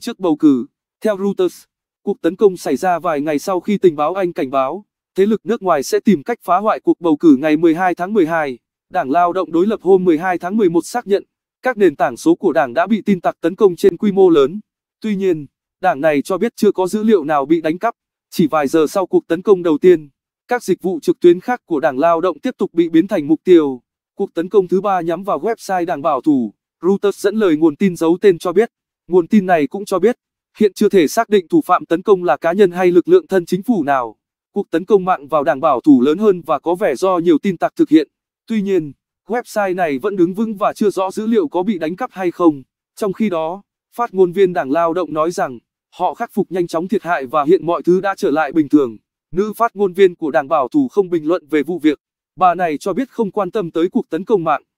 trước bầu cử. Theo Reuters, cuộc tấn công xảy ra vài ngày sau khi tình báo Anh cảnh báo, thế lực nước ngoài sẽ tìm cách phá hoại cuộc bầu cử ngày 12 tháng 12. Đảng Lao động đối lập hôm 12 tháng 11 xác nhận, các nền tảng số của đảng đã bị tin tặc tấn công trên quy mô lớn. Tuy nhiên, đảng này cho biết chưa có dữ liệu nào bị đánh cắp. Chỉ vài giờ sau cuộc tấn công đầu tiên, các dịch vụ trực tuyến khác của đảng Lao động tiếp tục bị biến thành mục tiêu. Cuộc tấn công thứ ba nhắm vào website đảng bảo thủ, Reuters dẫn lời nguồn tin giấu tên cho biết. Nguồn tin này cũng cho biết, hiện chưa thể xác định thủ phạm tấn công là cá nhân hay lực lượng thân chính phủ nào. Cuộc tấn công mạng vào đảng bảo thủ lớn hơn và có vẻ do nhiều tin tặc thực hiện. Tuy nhiên, website này vẫn đứng vững và chưa rõ dữ liệu có bị đánh cắp hay không. Trong khi đó, phát ngôn viên Đảng Lao động nói rằng, họ khắc phục nhanh chóng thiệt hại và hiện mọi thứ đã trở lại bình thường. Nữ phát ngôn viên của Đảng Bảo thủ không bình luận về vụ việc. Bà này cho biết không quan tâm tới cuộc tấn công mạng.